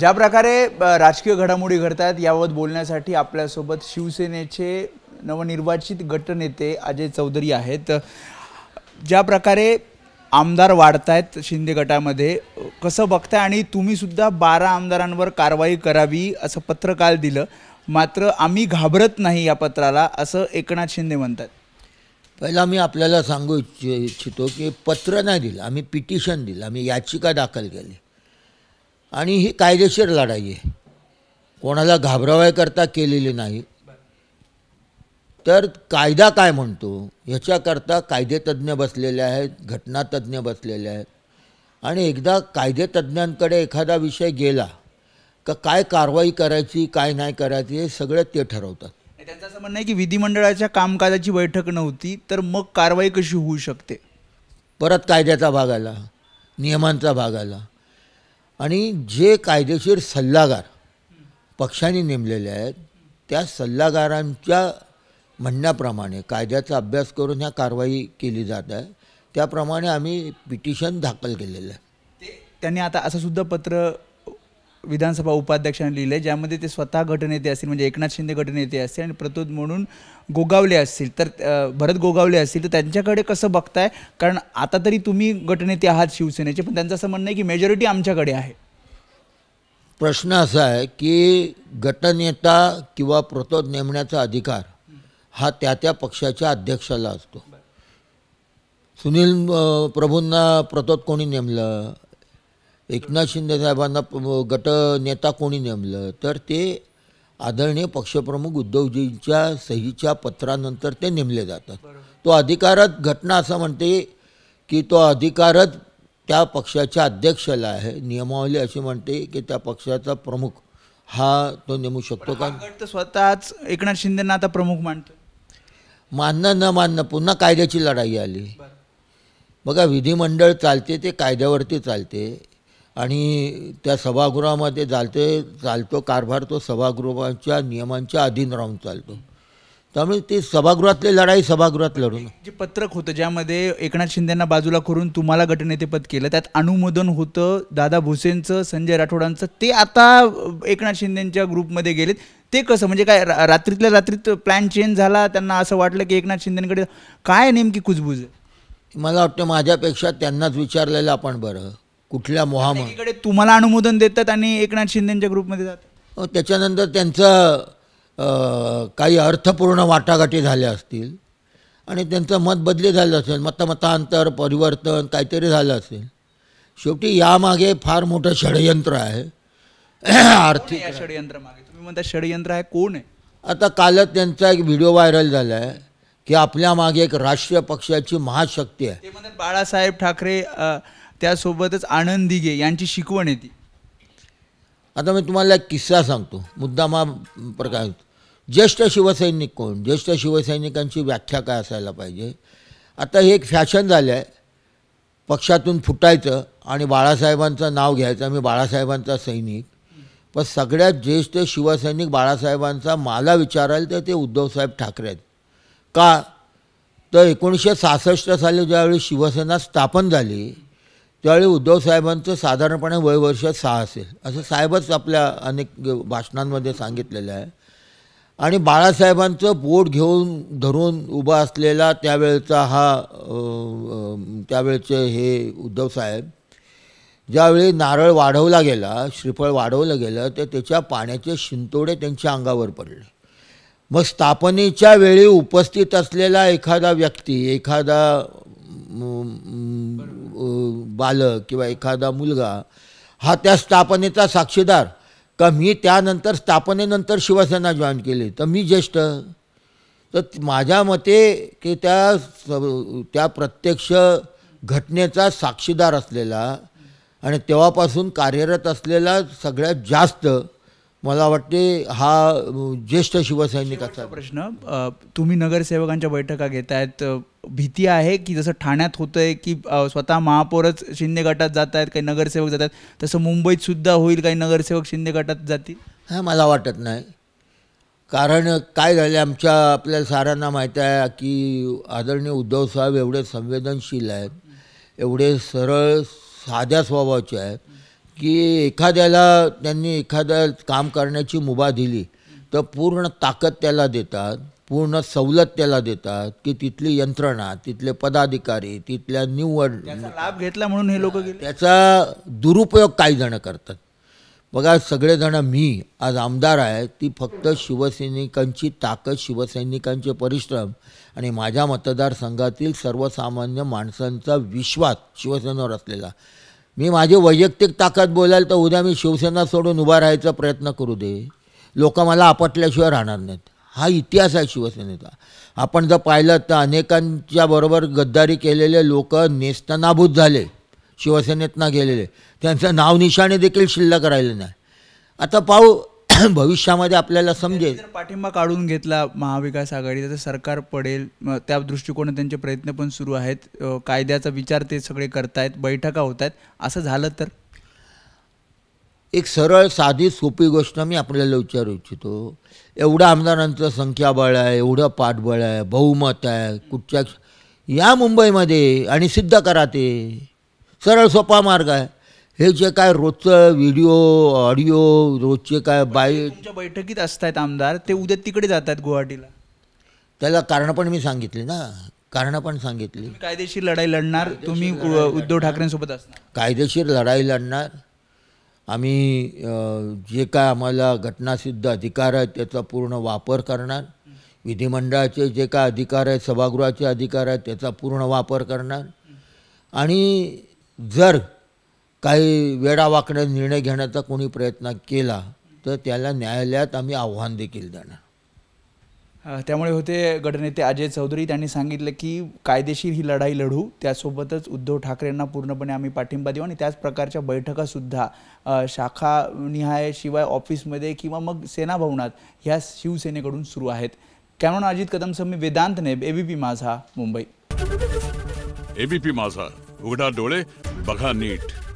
ज्या प्रकारे राजकीय घडामोडी घडतात याबाबत बोलण्यासाठी आपल्यासोबत शिवसेनेचे नवनिर्वाचित गटनेते अजय चौधरी आहेत ज्या प्रकारे आमदार वाढत आहेत शिंदे गटामध्ये कसं बघताय आणि तुम्हीसुद्धा बारा आमदारांवर कारवाई करावी असं पत्र काल दिलं मात्र आम्ही घाबरत नाही या पत्राला असं एकनाथ शिंदे म्हणतात पहिला मी आपल्याला सांगू इच्छितो की पत्र नाही दिलं आम्ही पिटिशन दिलं आम्ही याचिका दाखल केली आणि ही कायदेशीर लढाई आहे कोणाला घाबरावायकरता केलेली नाही तर कायदा काय म्हणतो ह्याच्याकरता कायदेतज्ञ बसलेले आहेत घटनातज्ञ बसलेले आहेत आणि एकदा कायदेतज्ञांकडे एखादा विषय गेला का काय कारवाई करायची काय नाही करायची हे सगळं ते ठरवतात त्यांचं असं म्हणणं आहे की विधिमंडळाच्या कामकाजाची बैठक नव्हती तर मग कारवाई कशी होऊ शकते परत कायद्याचा भाग आला नियमांचा भाग आला आणि जे कायदेशीर सल्लागार पक्षाने नेमलेले आहेत त्या सल्लागारांच्या म्हणण्याप्रमाणे कायद्याचा अभ्यास करून ह्या कारवाई केली जात आहे त्याप्रमाणे आम्ही पिटिशन दाखल केलेलं आहे त्यांनी आता असं पत्र विधानसभा उपाध्यक्षांनी लिहिले ज्यामध्ये ते स्वतः गटनेते असतील म्हणजे एकनाथ शिंदे गटनेते असतील आणि प्रतोद म्हणून गोगावले असतील तर भरत गोगावले असतील तर त्यांच्याकडे कसं बघताय कारण आता तरी तुम्ही गटनेते आहात शिवसेनेचे पण त्यांचं असं म्हणणं आहे की मेजॉरिटी आमच्याकडे आहे प्रश्न असा आहे की गटनेता किंवा प्रतोद नेमण्याचा अधिकार हा त्या त्या पक्षाच्या अध्यक्षाला असतो सुनील प्रभूंना प्रतोद कोणी नेमलं एकनाथ शिंदे साहेबांना गट नेता कोणी नेमलं तर ते आदरणीय पक्षप्रमुख उद्धवजींच्या सहीच्या पत्रानंतर ते नेमले जातात तो अधिकारच घटना असं म्हणते की तो अधिकारच त्या पक्षाच्या अध्यक्षाला आहे नियमावली अशी म्हणते की त्या पक्षाचा प्रमुख हा तो नेमू शकतो का तर स्वतःच एकनाथ शिंदेना आता प्रमुख मानतो मानणं न मानणं पुन्हा कायद्याची लढाई आली बघा विधिमंडळ चालते ते कायद्यावरती चालते आणि त्या सभागृहामध्ये चालते चालतो कारभार तो सभागृहाच्या नियमांच्या अधीन राहून चालतो त्यामुळे ते सभागृहातली लढाई सभागृहात लढून जे पत्रक होतं ज्यामध्ये एकनाथ शिंदेना बाजूला करून तुम्हाला गटनेतेपद केलं त्यात अनुमोदन होतं दादा भुसेंचं संजय राठोडांचं ते आता एकनाथ शिंदेंच्या ग्रुपमध्ये गेलेत ते कसं म्हणजे काय रात्रीतल्या रात्रीत प्लॅन चेंज झाला त्यांना असं वाटलं की एकनाथ शिंदेकडे काय नेमकी कुजबूज मला वाटतं माझ्यापेक्षा त्यांनाच विचारलेलं आपण बरं कुठल्या मोहामध्ये तुम्हाला अनुमोदन देतात आणि एकनाथ शिंदेच्या ग्रुपमध्ये जातात त्याच्यानंतर त्यांचं काही अर्थपूर्ण वाटाघाटी झाल्या असतील आणि त्यांचं मत बदली झालं असेल मतमतांतर परिवर्तन काहीतरी झालं असेल शेवटी यामागे फार मोठं षडयंत्र आहे आर्थिक षडयंत्र मागे तुम्ही म्हणता षडयंत्र आहे कोण आहे आता कालच त्यांचा एक व्हिडिओ व्हायरल झाला आहे की आपल्या मागे एक राष्ट्रीय पक्षाची महाशक्ती आहे ते म्हणतात बाळासाहेब ठाकरे त्यासोबतच आनंद दिघे यांची शिकवण येते आता मी तुम्हाला एक किस्सा सांगतो मुद्दाम हा प्रकार ज्येष्ठ शिवसैनिक कोण ज्येष्ठ शिवसैनिकांची व्याख्या काय असायला पाहिजे आता हे एक फॅशन झालं आहे पक्षातून फुटायचं आणि बाळासाहेबांचं नाव घ्यायचं मी बाळासाहेबांचा सैनिक पण सगळ्यात ज्येष्ठ शिवसैनिक बाळासाहेबांचा मला विचारायला तर ते उद्धवसाहेब ठाकरे आहेत का तर एकोणीसशे सहासष्ट साली ज्यावेळी शिवसेना स्थापन झाली त्यावेळी उद्धवसाहेबांचं साधारणपणे वयवर्ष सहा असेल असं साहेबच आपल्या अनेक भाषणांमध्ये सांगितलेलं आहे आणि बाळासाहेबांचं बोट घेऊन धरून उभा असलेला त्यावेळचा हा त्यावेळचे हे उद्धवसाहेब ज्यावेळी नारळ वाढवला गेला श्रीफळ वाढवलं गेलं तर त्याच्या पाण्याचे शिंतोडे त्यांच्या अंगावर पडले मग स्थापनेच्या वेळी उपस्थित असलेला एखादा व्यक्ती एखादा बालक किंवा एखादा मुलगा हा त्या स्थापनेचा साक्षीदार का मी त्यानंतर स्थापनेनंतर शिवसेना जॉईन केली तर मी ज्येष्ठ तर माझ्या मते की त्या त्या प्रत्यक्ष घटनेचा साक्षीदार असलेला आणि तेव्हापासून कार्यरत असलेला सगळ्यात जास्त मला वाटते हा ज्येष्ठ शिवसैनिकाचा प्रश्न तुम्ही नगरसेवकांच्या बैठका घेत आहेत भीती आहे की जसं ठाण्यात होतंय आहे की स्वतः महापौरच शिंदे गटात जात आहेत काही नगरसेवक जात आहेत तसं मुंबईत सुद्धा होईल काही नगरसेवक शिंदे गटात जातील हा मला वाटत नाही कारण काय झालं आमच्या आपल्या सारांना माहीत आहे की आदरणीय उद्धव साहेब एवढे संवेदनशील आहेत एवढे सरळ साध्या स्वभावाचे आहेत की एखाद्याला त्यांनी एखादं काम करण्याची मुभा दिली तर पूर्ण ताकद त्याला देतात पूर्ण सवलत त्याला देतात की तिथली यंत्रणा तिथले पदाधिकारी तिथल्या निवड लाभ घेतला म्हणून हे लोक त्याचा दुरुपयोग काही जण करतात बघा सगळेजण मी आज आमदार आहे ती फक्त शिवसैनिकांची ताकद शिवसैनिकांचे परिश्रम आणि माझ्या मतदारसंघातील सर्वसामान्य माणसांचा विश्वास शिवसेनेवर असलेला मी माझी वैयक्तिक ताकद बोलाल तर उद्या मी शिवसेना सोडून उभा राहायचा प्रयत्न करू दे लोक मला आपटल्याशिवाय राहणार नाहीत हा इतिहास आहे शिवसेनेचा आपण जर पाहिलं तर अनेकांच्या बरोबर गद्दारी केलेले लोक नेस्तनाभूत झाले शिवसेनेतनं गेलेले त्यांचं नावनिशाणे देखील शिल्लक राहिले नाही आता पाहू भविष्यामध्ये आपल्याला समजेल पाठिंबा काढून घेतला महाविकास आघाडीचा तर सरकार पडेल त्या दृष्टिकोनात त्यांचे प्रयत्न पण सुरू आहेत कायद्याचा विचार ते सगळे करतायत बैठका होत आहेत असं झालं तर एक सरळ साधी सोपी गोष्ट मी आपल्याला विचारू इच्छितो एवढं आमदारांचं संख्याबळ आहे एवढं पाठबळ आहे बहुमत आहे कुठच्या या मुंबईमध्ये आणि सिद्ध करा ते सरळ सोपा मार्ग आहे हे जे काय रोजचं व्हिडिओ ऑडिओ रोजचे काय बाय बैठकीत असतात आमदार ते उद्या तिकडे जातात गुवाहाटीला त्याला कारण पण मी सांगितली ना कारणं पण सांगितली कायदेशीर लढाई लढणार तुम्ही उद्धव ठाकरेंसोबत असणार कायदेशीर लढाई लढणार आम्ही जे काय आम्हाला घटनासिद्ध अधिकार आहेत त्याचा पूर्ण वापर करणार विधिमंडळाचे जे काय अधिकार आहेत सभागृहाचे अधिकार आहेत त्याचा पूर्ण वापर करणार आणि जर काही वेडावाकड्या निर्णय घेण्याचा कोणी प्रयत्न केला तर त्याला न्यायालयात आम्ही आव्हान देखील देणार त्यामुळे होते गटनेते अजय चौधरी त्यांनी सांगितलं की कायदेशीर ही लढाई लढू त्यासोबतच उद्धव ठाकरेंना पूर्णपणे आम्ही पाठिंबा देऊ आणि त्याच प्रकारच्या बैठकासुद्धा निहाय शिवाय ऑफिसमध्ये किंवा मग सेनाभवनात ह्या शिवसेनेकडून सुरू आहेत कॅमेरॉन अजित कदम मी वेदांत नेब एबीपी माझा मुंबई एबीपी माझा उघडा डोळे बघा नीट